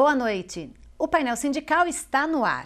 Boa noite. O painel sindical está no ar.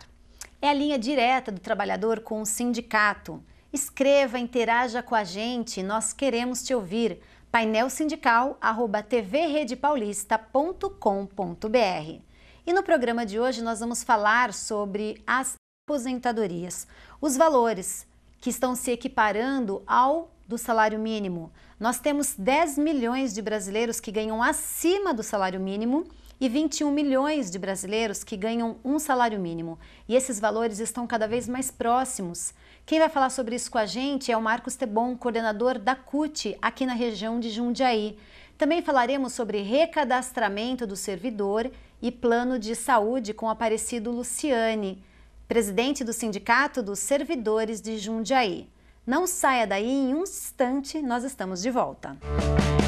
É a linha direta do trabalhador com o sindicato. Escreva, interaja com a gente, nós queremos te ouvir. Painel @tvredepaulista.com.br. E no programa de hoje nós vamos falar sobre as aposentadorias, os valores que estão se equiparando ao do salário mínimo. Nós temos 10 milhões de brasileiros que ganham acima do salário mínimo e 21 milhões de brasileiros que ganham um salário mínimo. E esses valores estão cada vez mais próximos. Quem vai falar sobre isso com a gente é o Marcos Tebon, coordenador da CUT, aqui na região de Jundiaí. Também falaremos sobre recadastramento do servidor e plano de saúde com o Aparecido Luciane, presidente do Sindicato dos Servidores de Jundiaí. Não saia daí, em um instante nós estamos de volta. Música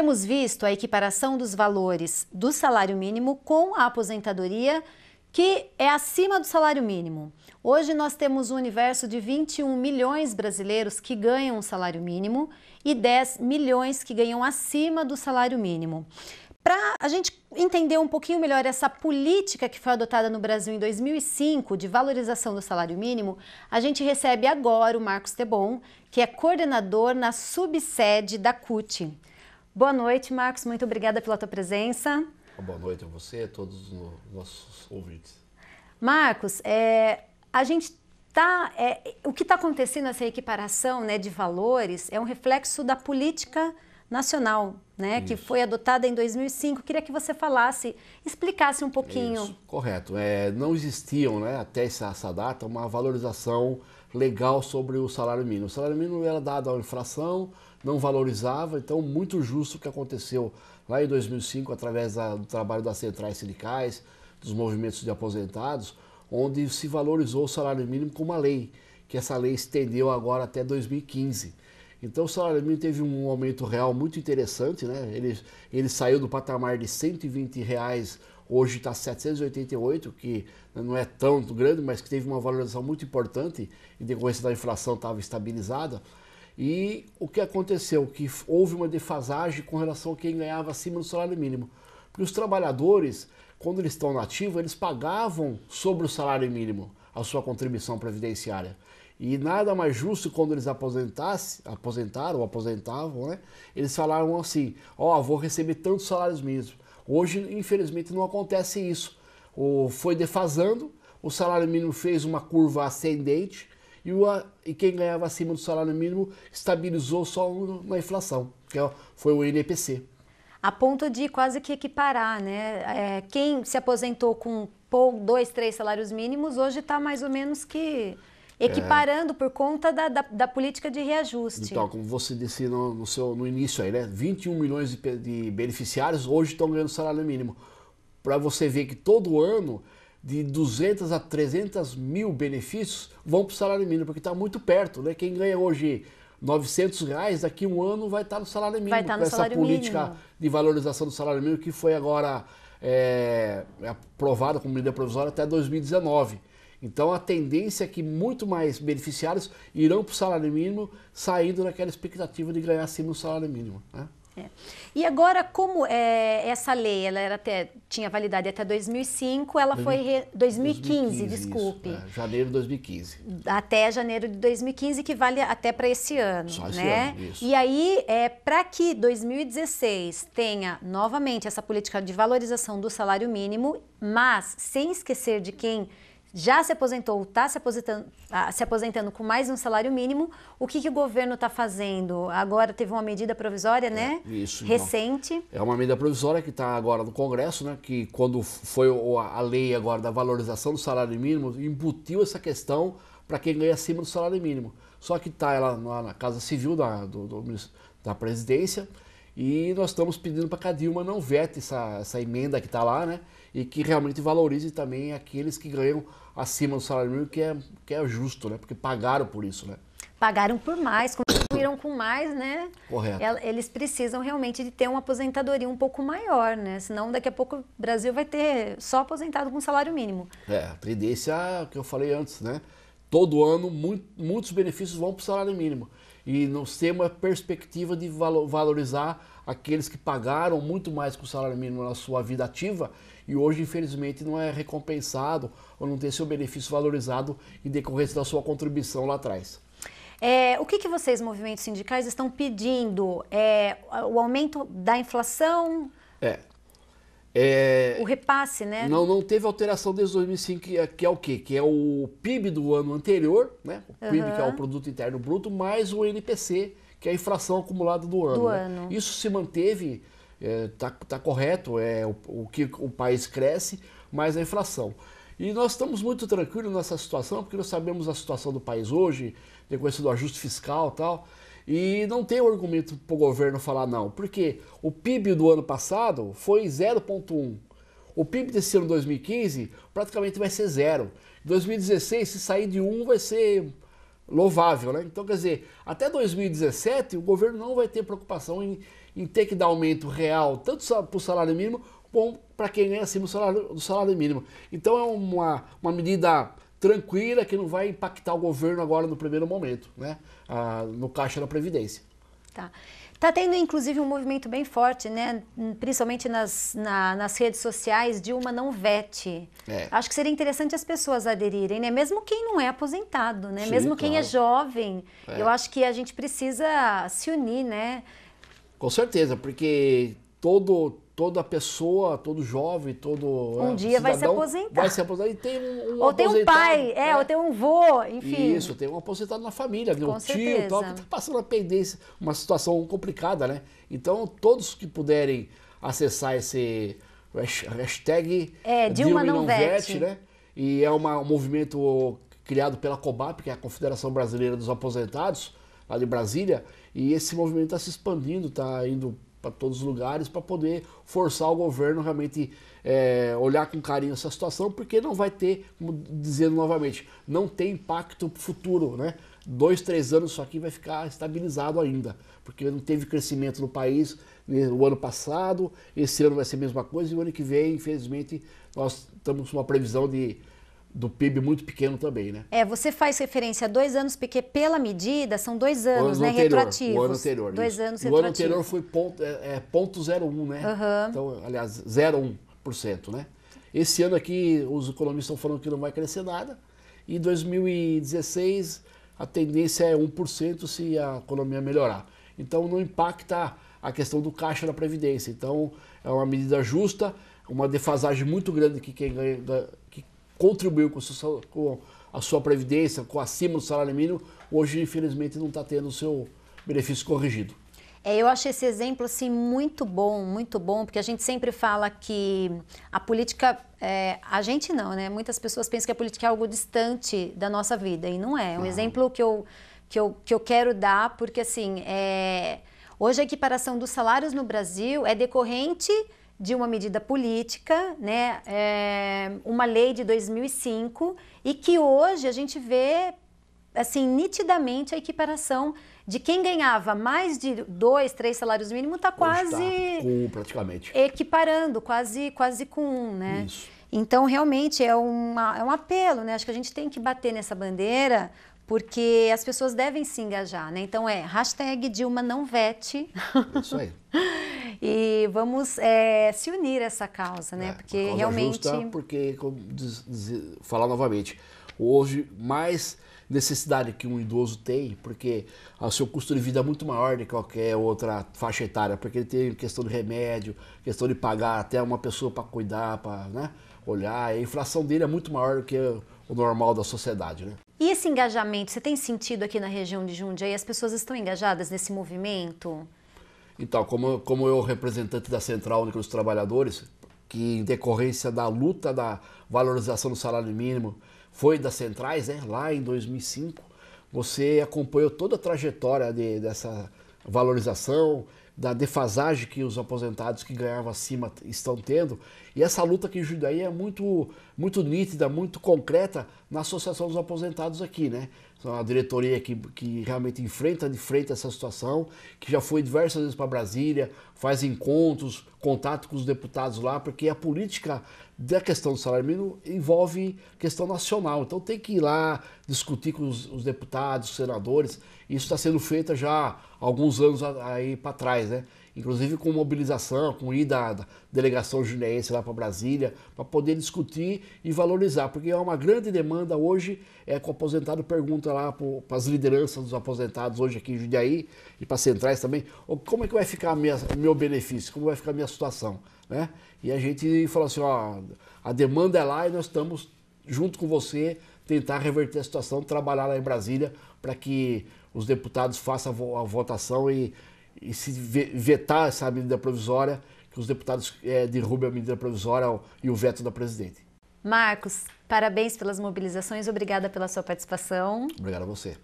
temos visto a equiparação dos valores do salário mínimo com a aposentadoria, que é acima do salário mínimo. Hoje nós temos um universo de 21 milhões brasileiros que ganham o salário mínimo e 10 milhões que ganham acima do salário mínimo. Para a gente entender um pouquinho melhor essa política que foi adotada no Brasil em 2005 de valorização do salário mínimo, a gente recebe agora o Marcos Tebon, que é coordenador na subsede da CUT. Boa noite, Marcos. Muito obrigada pela tua presença. Boa noite a você e a todos os nossos ouvintes. Marcos, é, a gente tá, é, o que está acontecendo essa equiparação né, de valores é um reflexo da política nacional, né, que foi adotada em 2005. Queria que você falasse, explicasse um pouquinho. Isso, correto. É, não existiam, né, até essa, essa data, uma valorização legal sobre o salário mínimo. O salário mínimo era dado à inflação, não valorizava, então muito justo o que aconteceu lá em 2005 através da, do trabalho das centrais sindicais, dos movimentos de aposentados, onde se valorizou o salário mínimo com uma lei, que essa lei estendeu agora até 2015. Então o salário mínimo teve um aumento real muito interessante, né? Ele, ele saiu do patamar de 120 reais hoje está 788, que não é tão grande, mas que teve uma valorização muito importante em decorrência da inflação estava estabilizada. E o que aconteceu? Que houve uma defasagem com relação a quem ganhava acima do salário mínimo. Porque os trabalhadores, quando eles estão nativos, eles pagavam sobre o salário mínimo a sua contribuição previdenciária. E nada mais justo quando eles aposentassem, aposentaram ou aposentavam, né? Eles falaram assim: ó, oh, vou receber tantos salários mínimos. Hoje, infelizmente, não acontece isso. O, foi defasando, o salário mínimo fez uma curva ascendente e, o, e quem ganhava acima do salário mínimo estabilizou só na inflação, que é foi o INPC. A ponto de quase que equiparar, né? É, quem se aposentou com dois, três salários mínimos, hoje está mais ou menos que equiparando é. por conta da, da, da, política de reajuste. Então, como você disse no, no, seu, no início aí, né? 21 milhões de, de beneficiários hoje estão ganhando salário mínimo. Para você ver que todo ano de 200 a 300 mil benefícios vão para o salário mínimo, porque está muito perto, né? Quem ganha hoje 900 reais, daqui um ano vai estar tá no salário mínimo. Vai estar tá no salário essa política mínimo. de valorização do salário mínimo que foi agora é, aprovada como medida provisória até 2019. Então a tendência é que muito mais beneficiários irão para o salário mínimo, saindo daquela expectativa de ganhar acima do salário mínimo. Né? É. E agora, como é, essa lei, ela era até, tinha validade até 2005, ela foi... Re, 2015, 2015, desculpe. Isso, é, janeiro de 2015. Até janeiro de 2015, que vale até para esse ano, Só esse né? Ano, isso. E aí, é, para que 2016 tenha novamente essa política de valorização do salário mínimo, mas sem esquecer de quem já se aposentou, está se aposentando, ah, se aposentando com mais um salário mínimo, o que, que o governo está fazendo? Agora teve uma medida provisória, é, né? Isso. Então. Recente. Então, é uma medida provisória que está agora no Congresso, né? Que quando foi a lei agora da valorização do salário mínimo, embutiu essa questão para quem ganha acima do salário mínimo. Só que está ela na Casa Civil da, do, do, da presidência e nós estamos pedindo para que a Dilma não vete essa, essa emenda que está lá, né? e que realmente valorize também aqueles que ganham acima do salário mínimo, que é, que é justo, né? Porque pagaram por isso, né? Pagaram por mais, contribuíram com mais, né? Correto. Eles precisam realmente de ter uma aposentadoria um pouco maior, né? Senão daqui a pouco o Brasil vai ter só aposentado com salário mínimo. É, a tendência que eu falei antes, né? Todo ano muito, muitos benefícios vão para o salário mínimo. E nós temos a perspectiva de valorizar aqueles que pagaram muito mais que o salário mínimo na sua vida ativa e hoje, infelizmente, não é recompensado ou não tem seu benefício valorizado em decorrência da sua contribuição lá atrás. É, o que, que, vocês, movimentos sindicais, estão pedindo? É, o aumento da inflação? É. é. O repasse, né? Não, não teve alteração desde 2005, que é, que é o quê? Que é o PIB do ano anterior, né? O PIB, uhum. que é o Produto Interno Bruto, mais o NPC, que é a inflação acumulada do ano. Do né? ano. Isso se manteve está é, tá, tá correto, é o, o, que o país cresce, mais a inflação. E nós estamos muito tranquilos nessa situação, porque nós sabemos a situação do país hoje, decorrência do ajuste fiscal e tal, e não tem argumento para o governo falar não, porque o PIB do ano passado foi 0,1%. O PIB desse ano 2015 praticamente vai ser zero. 2016, se sair de um, vai ser louvável, né? Então, quer dizer, até 2017 o governo não vai ter preocupação em em ter que dar aumento real, tanto para o salário mínimo, como para quem ganha acima do salário, do salário mínimo. Então é uma, uma medida tranquila que não vai impactar o governo agora no primeiro momento, né? Ah, no caixa da Previdência. Tá. Está tendo, inclusive, um movimento bem forte, né? principalmente nas, na, nas redes sociais, de uma não vete. É. Acho que seria interessante as pessoas aderirem, né? mesmo quem não é aposentado, né? Sim, mesmo quem é jovem. É. Eu acho que a gente precisa se unir, né? Com certeza, porque todo toda pessoa, todo jovem, todo um né, dia vai se aposentar. Vai se aposentar e tem um, um ou tem um pai, é, é, ou tem um vô, enfim. Isso, tem um aposentado na família, Com um tio, tal, que está passando a pendência, uma situação complicada, né? Então todos que puderem acessar esse hashtag é, Dilma, Dilma não, não vete, né? E é uma, um movimento criado pela COBAP, que é a Confederação Brasileira dos Aposentados lá de Brasília, e esse movimento está se expandindo, está indo para todos os lugares para poder forçar o governo realmente é, olhar com carinho essa situação, porque não vai ter, como dizendo novamente, não tem impacto futuro, né? Dois, três anos isso aqui vai ficar estabilizado ainda, porque não teve crescimento no país né, o ano passado, esse ano vai ser a mesma coisa e o ano que vem, infelizmente, nós estamos com uma previsão de do PIB muito pequeno também, né? É, você faz referência a dois anos, porque pela medida são dois anos, né? Anterior, retroativos. O ano anterior. Dois isso. anos retroativos. O ano anterior foi ponto, é, é, ponto 01, né? Uhum. Então, aliás, 0,1%, né? Esse ano aqui, os economistas estão falando que não vai crescer nada. E 2016, a tendência é 1% se a economia melhorar. Então, não impacta a questão do caixa da Previdência. Então, é uma medida justa, uma defasagem muito grande que quem ganha, que contribuiu com, com a sua previdência, com acima do salário mínimo, hoje infelizmente não está tendo o seu benefício corrigido. É, eu acho esse exemplo assim muito bom, muito bom, porque a gente sempre fala que a política, é, a gente não, né? Muitas pessoas pensam que a política é algo distante da nossa vida e não é. é um ah. exemplo que eu, que, eu, que eu quero dar, porque assim, é, hoje a equiparação dos salários no Brasil é decorrente de uma medida política, né, é, uma lei de 2005, e que hoje a gente vê assim nitidamente a equiparação de quem ganhava mais de dois, três salários mínimos está tá quase tá com, praticamente equiparando, quase quase com um, né? Isso. Então realmente é, uma, é um apelo, né? Acho que a gente tem que bater nessa bandeira porque as pessoas devem se engajar, né? Então é hashtag Dilma não vete. É isso aí. e vamos é, se unir a essa causa, né? É, porque causa realmente. Justa porque, como diz, diz, falar novamente, hoje mais necessidade que um idoso tem, porque o seu custo de vida é muito maior de qualquer outra faixa etária, porque ele tem questão de remédio, questão de pagar até uma pessoa para cuidar, para né, olhar. A inflação dele é muito maior do que o normal da sociedade, né? E esse engajamento, você tem sentido aqui na região de Jundiaí? As pessoas estão engajadas nesse movimento? Então, como, como eu, representante da Central Única dos Trabalhadores, que em decorrência da luta da valorização do salário mínimo foi das centrais, né, lá em 2005, você acompanhou toda a trajetória de, dessa valorização, da defasagem que os aposentados que ganhavam acima estão tendo. E essa luta que judaí é muito, muito nítida, muito concreta na Associação dos Aposentados aqui, né? uma diretoria que, que realmente enfrenta de frente essa situação, que já foi diversas vezes para Brasília, faz encontros, contato com os deputados lá, porque a política da questão do salário mínimo envolve questão nacional. Então tem que ir lá discutir com os, os deputados, os senadores. Isso está sendo feito já há alguns anos aí para trás, né? inclusive com mobilização, com ida da, delegação juneense lá para Brasília, para poder discutir e valorizar, porque é uma grande demanda hoje, é que o aposentado pergunta lá para as lideranças dos aposentados hoje aqui em Jundiaí e para centrais também, como é que vai ficar o meu benefício, como vai ficar a minha situação, né? E a gente falou assim, ó, a demanda é lá e nós estamos junto com você tentar reverter a situação, trabalhar lá em Brasília para que os deputados façam a votação e e se vetar essa medida provisória, que os deputados é, derrubem a medida provisória e o veto da presidente. Marcos, parabéns pelas mobilizações, obrigada pela sua participação. Obrigado a você.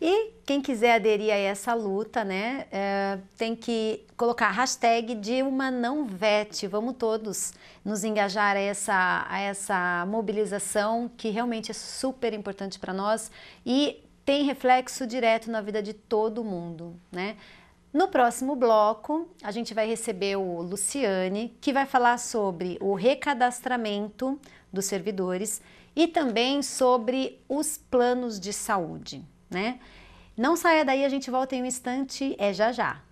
E quem quiser aderir a essa luta, né, é, tem que colocar a hashtag uma não vete. Vamos todos nos engajar a essa, a essa mobilização que realmente é super importante para nós. E tem reflexo direto na vida de todo mundo, né? No próximo bloco, a gente vai receber o Luciane, que vai falar sobre o recadastramento dos servidores e também sobre os planos de saúde, né? Não saia daí, a gente volta em um instante, é já já.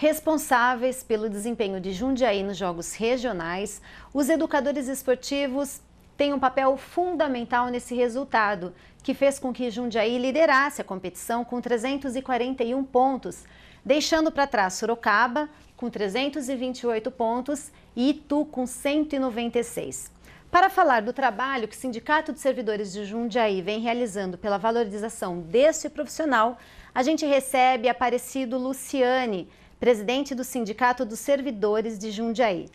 Responsáveis pelo desempenho de Jundiaí nos Jogos Regionais, os educadores esportivos têm um papel fundamental nesse resultado, que fez com que Jundiaí liderasse a competição com 341 pontos, deixando para trás Sorocaba com 328 pontos e Itu com 196. Para falar do trabalho que o Sindicato de Servidores de Jundiaí vem realizando pela valorização deste profissional, a gente recebe Aparecido Luciane, presidente do Sindicato dos Servidores de Jundiaí.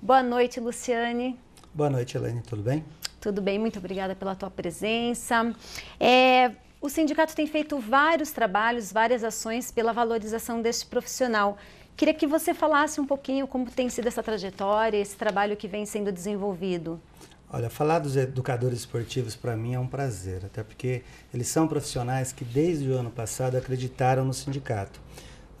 Boa noite, Luciane. Boa noite, Elaine. Tudo bem? Tudo bem, muito obrigada pela tua presença. É, o sindicato tem feito vários trabalhos, várias ações pela valorização deste profissional. Queria que você falasse um pouquinho como tem sido essa trajetória, esse trabalho que vem sendo desenvolvido. Olha, falar dos educadores esportivos para mim é um prazer, até porque eles são profissionais que desde o ano passado acreditaram no sindicato.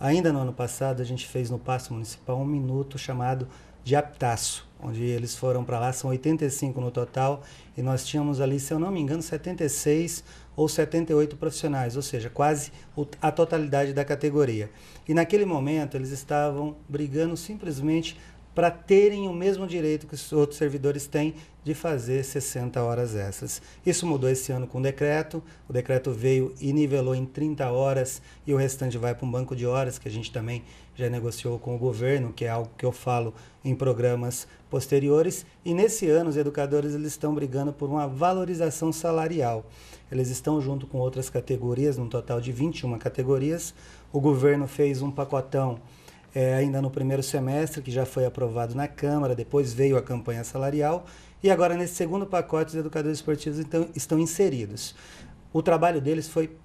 Ainda no ano passado, a gente fez no Passo Municipal um minuto chamado de Aptaço, onde eles foram para lá, são 85 no total, e nós tínhamos ali, se eu não me engano, 76 ou 78 profissionais, ou seja, quase a totalidade da categoria. E naquele momento eles estavam brigando simplesmente para terem o mesmo direito que os outros servidores têm de fazer 60 horas essas. Isso mudou esse ano com o decreto. O decreto veio e nivelou em 30 horas e o restante vai para um banco de horas que a gente também já negociou com o governo, que é algo que eu falo em programas posteriores. E nesse ano os educadores eles estão brigando por uma valorização salarial. Eles estão junto com outras categorias, num total de 21 categorias. O governo fez um pacotão é, ainda no primeiro semestre, que já foi aprovado na Câmara, depois veio a campanha salarial e agora, nesse segundo pacote, os educadores esportivos então, estão inseridos. O trabalho deles foi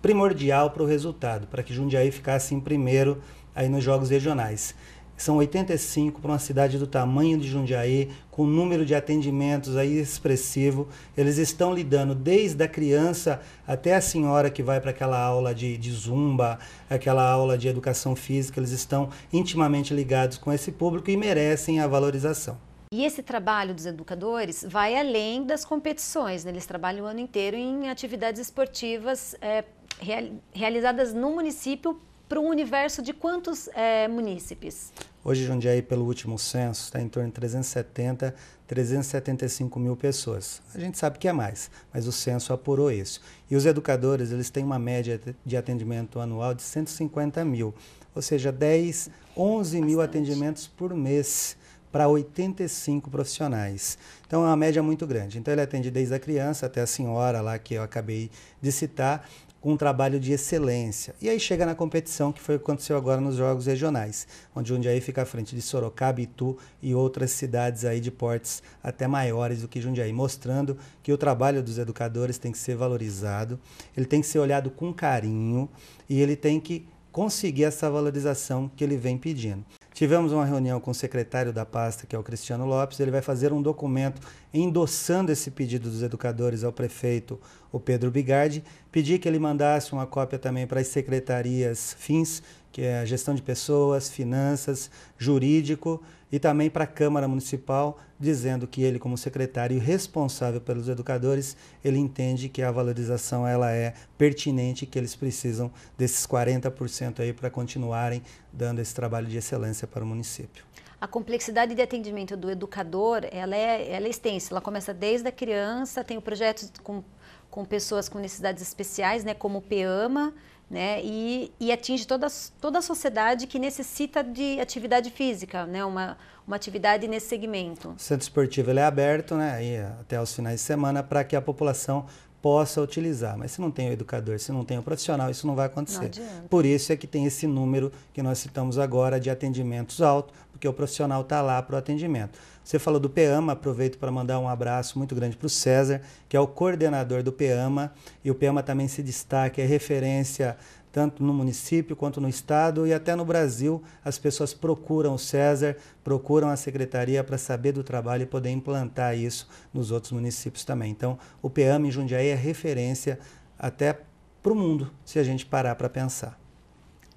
primordial para o resultado, para que Jundiaí ficasse em primeiro aí nos Jogos Regionais. São 85 para uma cidade do tamanho de Jundiaí, com um número de atendimentos aí expressivo. Eles estão lidando desde a criança até a senhora que vai para aquela aula de, de zumba, aquela aula de educação física. Eles estão intimamente ligados com esse público e merecem a valorização. E esse trabalho dos educadores vai além das competições, né? eles trabalham o ano inteiro em atividades esportivas é, real, realizadas no município para um universo de quantos é, munícipes? Hoje, Jundiaí, pelo último censo, está em torno de 370, 375 mil pessoas. A gente sabe que é mais, mas o censo apurou isso. E os educadores, eles têm uma média de atendimento anual de 150 mil, ou seja, 10, 11 Bastante. mil atendimentos por mês para 85 profissionais. Então é uma média muito grande. Então ele atende desde a criança até a senhora lá que eu acabei de citar, com um trabalho de excelência. E aí chega na competição, que foi o que aconteceu agora nos Jogos Regionais, onde Jundiaí fica à frente de Sorocaba, Itu e outras cidades aí de portes até maiores do que Jundiaí, mostrando que o trabalho dos educadores tem que ser valorizado, ele tem que ser olhado com carinho e ele tem que conseguir essa valorização que ele vem pedindo. Tivemos uma reunião com o secretário da pasta, que é o Cristiano Lopes. Ele vai fazer um documento endossando esse pedido dos educadores ao prefeito, o Pedro Bigardi. Pedi que ele mandasse uma cópia também para as secretarias FINS, que é a gestão de pessoas, finanças, jurídico e também para a Câmara Municipal, dizendo que ele, como secretário responsável pelos educadores, ele entende que a valorização ela é pertinente, que eles precisam desses 40% aí para continuarem dando esse trabalho de excelência para o município. A complexidade de atendimento do educador, ela é, ela é extensa, ela começa desde a criança, tem o projeto com, com pessoas com necessidades especiais, né, como o PEAMA, né? E, e atinge toda, toda a sociedade que necessita de atividade física, né? Uma, uma atividade nesse segmento. O centro esportivo ele é aberto, né? E até os finais de semana para que a população possa utilizar. Mas se não tem o educador, se não tem o profissional, isso não vai acontecer. Não Por isso é que tem esse número que nós citamos agora de atendimentos alto, porque o profissional está lá para o atendimento. Você falou do PEAMA, aproveito para mandar um abraço muito grande para o César, que é o coordenador do PEAMA, e o PEAMA também se destaca, é referência tanto no município quanto no estado e até no Brasil, as pessoas procuram o César, procuram a secretaria para saber do trabalho e poder implantar isso nos outros municípios também. Então, o PEAM em Jundiaí é referência até para o mundo, se a gente parar para pensar.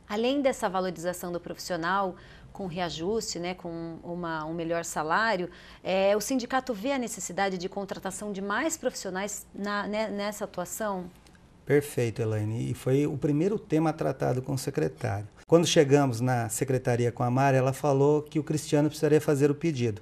Além dessa valorização do profissional, com reajuste, né, com uma, um melhor salário, é, o sindicato vê a necessidade de contratação de mais profissionais na, né, nessa atuação? Perfeito, Elaine. E foi o primeiro tema tratado com o secretário. Quando chegamos na secretaria com a Mari, ela falou que o Cristiano precisaria fazer o pedido.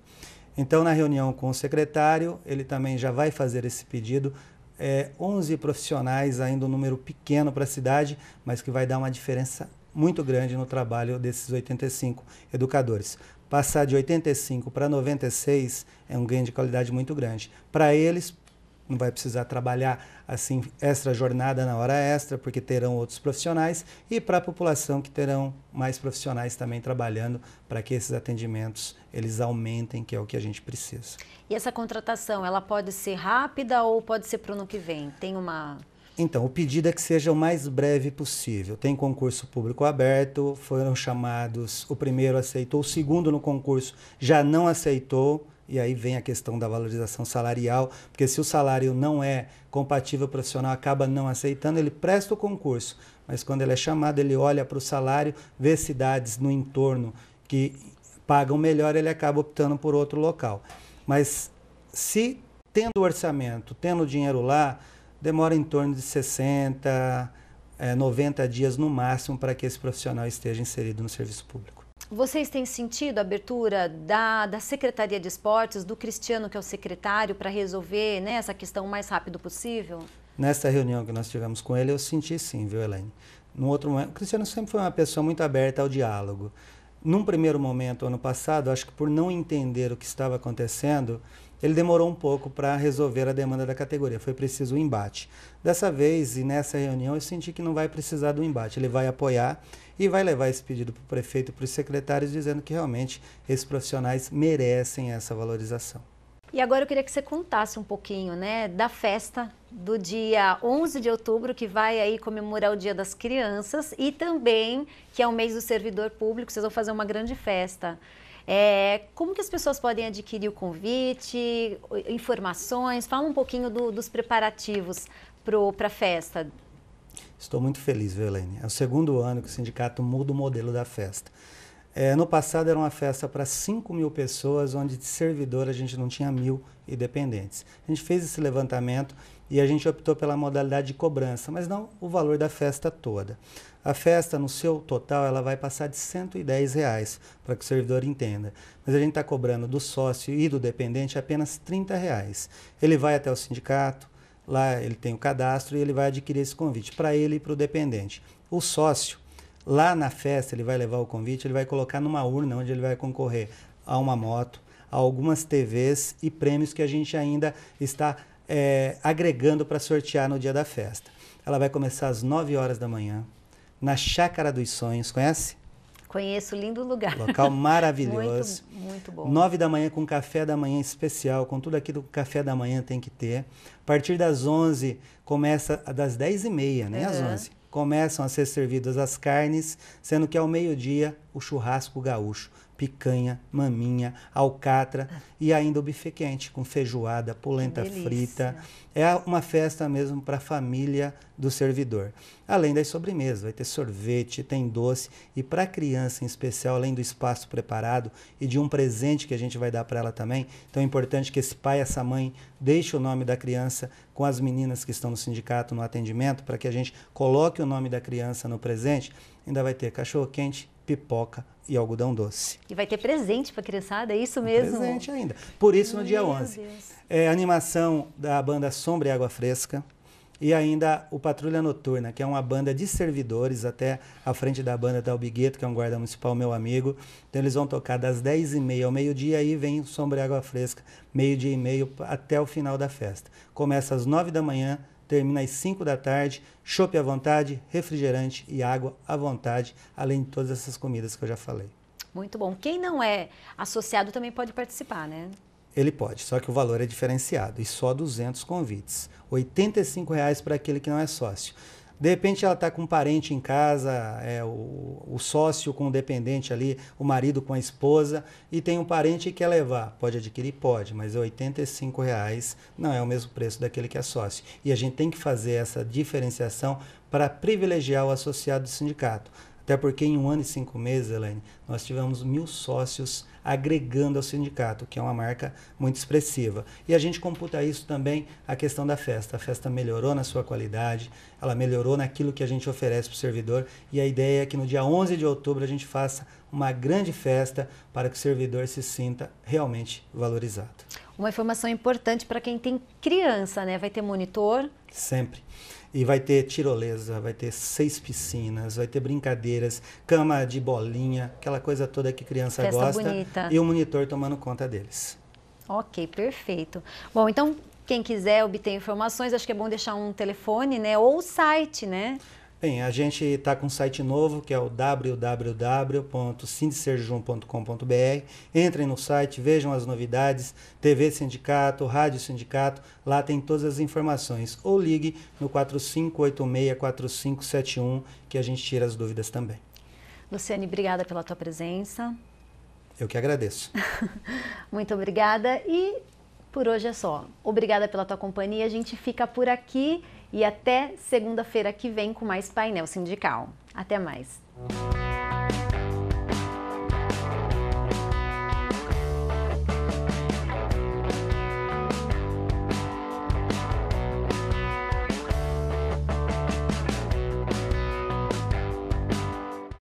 Então, na reunião com o secretário, ele também já vai fazer esse pedido. É, 11 profissionais, ainda um número pequeno para a cidade, mas que vai dar uma diferença muito grande no trabalho desses 85 educadores. Passar de 85 para 96 é um ganho de qualidade muito grande. Para eles, não vai precisar trabalhar assim extra jornada na hora extra, porque terão outros profissionais, e para a população que terão mais profissionais também trabalhando para que esses atendimentos eles aumentem, que é o que a gente precisa. E essa contratação, ela pode ser rápida ou pode ser para o ano que vem? Tem uma então, o pedido é que seja o mais breve possível. Tem concurso público aberto, foram chamados, o primeiro aceitou, o segundo no concurso já não aceitou, e aí vem a questão da valorização salarial, porque se o salário não é compatível, o profissional acaba não aceitando, ele presta o concurso, mas quando ele é chamado, ele olha para o salário, vê cidades no entorno que pagam melhor, ele acaba optando por outro local. Mas se tendo o orçamento, tendo o dinheiro lá, demora em torno de 60, 90 eh, dias no máximo para que esse profissional esteja inserido no serviço público. Vocês têm sentido a abertura da, da Secretaria de Esportes, do Cristiano, que é o secretário, para resolver né, essa questão o mais rápido possível? Nessa reunião que nós tivemos com ele, eu senti sim, viu, Helene? Num outro momento, o Cristiano sempre foi uma pessoa muito aberta ao diálogo. Num primeiro momento, ano passado, acho que por não entender o que estava acontecendo, ele demorou um pouco para resolver a demanda da categoria. Foi preciso o um embate. Dessa vez e nessa reunião, eu senti que não vai precisar do embate. Ele vai apoiar e vai levar esse pedido para o prefeito e para os secretários, dizendo que realmente esses profissionais merecem essa valorização. E agora eu queria que você contasse um pouquinho, né, da festa do dia 11 de outubro, que vai aí comemorar o Dia das Crianças e também que é o mês do servidor público, vocês vão fazer uma grande festa. É, como que as pessoas podem adquirir o convite, informações? Fala um pouquinho do, dos preparativos para a festa Estou muito feliz, Velene. Helene? É o segundo ano que o sindicato muda o modelo da festa. É, no passado era uma festa para 5 mil pessoas, onde de servidor a gente não tinha mil e dependentes. A gente fez esse levantamento e a gente optou pela modalidade de cobrança, mas não o valor da festa toda. A festa, no seu total, ela vai passar de 110 reais, para que o servidor entenda. Mas a gente está cobrando do sócio e do dependente apenas 30 reais. Ele vai até o sindicato, Lá ele tem o cadastro e ele vai adquirir esse convite para ele e para o dependente. O sócio, lá na festa, ele vai levar o convite, ele vai colocar numa urna onde ele vai concorrer a uma moto, a algumas TVs e prêmios que a gente ainda está é, agregando para sortear no dia da festa. Ela vai começar às 9 horas da manhã, na Chácara dos Sonhos, conhece? Conheço lindo lugar. Local maravilhoso. muito, muito bom. Nove da manhã com café da manhã especial, com tudo aquilo que o café da manhã tem que ter. A partir das onze começa das dez e meia, né? Uhum. Às onze. começam a ser servidas as carnes, sendo que ao meio-dia o churrasco gaúcho picanha, maminha, alcatra e ainda o buffet quente com feijoada, polenta frita. É uma festa mesmo para a família do servidor. Além das sobremesas, vai ter sorvete, tem doce e para a criança em especial, além do espaço preparado e de um presente que a gente vai dar para ela também. Então é importante que esse pai, essa mãe deixe o nome da criança com as meninas que estão no sindicato no atendimento para que a gente coloque o nome da criança no presente. Ainda vai ter cachorro quente, pipoca, e algodão doce. E vai ter presente para a criançada, é isso mesmo? presente ainda. Por isso, no Meu dia 11, é animação da banda Sombra e Água Fresca e ainda o Patrulha Noturna, que é uma banda de servidores, até à frente da banda da tá Albigueto, que é um guarda municipal meu amigo. Então eles vão tocar das 10h30 ao meio-dia e vem Sombra e Água Fresca, meio-dia e meio até o final da festa. Começa às 9 da manhã, termina às 5 da tarde, chope à vontade, refrigerante e água à vontade, além de todas essas comidas que eu já falei. Muito bom. Quem não é associado também pode participar, né? Ele pode, só que o valor é diferenciado e só 200 convites. R$ 85 para aquele que não é sócio. De repente ela está com um parente em casa, é, o, o, sócio com o dependente ali, o marido com a esposa, e tem um parente que quer levar. Pode adquirir? Pode, mas é R$ reais não é o mesmo preço daquele que é sócio. E a gente tem que fazer essa diferenciação para privilegiar o associado do sindicato. Até porque em um ano e cinco meses, Elaine, nós tivemos mil sócios agregando ao sindicato, que é uma marca muito expressiva. E a gente computa isso também a questão da festa. A festa melhorou na sua qualidade, ela melhorou naquilo que a gente oferece para o servidor, e a ideia é que no dia 11 de outubro a gente faça uma grande festa para que o servidor se sinta realmente valorizado. Uma informação importante para quem tem criança, né? Vai ter monitor? Sempre. E vai ter tirolesa, vai ter seis piscinas, vai ter brincadeiras, cama de bolinha, aquela coisa toda que criança Festa gosta. Bonita. E o monitor tomando conta deles. Ok, perfeito. Bom, então quem quiser obter informações, acho que é bom deixar um telefone, né? Ou o site, né? Bem, a gente está com um site novo que é o www.sindicerjum.com.br. Entrem no site, vejam as novidades, TV Sindicato, Rádio Sindicato, lá tem todas as informações. Ou ligue no 4586-4571 que a gente tira as dúvidas também. Luciane, obrigada pela tua presença. Eu que agradeço. Muito obrigada e por hoje é só. Obrigada pela tua companhia. A gente fica por aqui e até segunda-feira que vem com mais painel sindical. Até mais.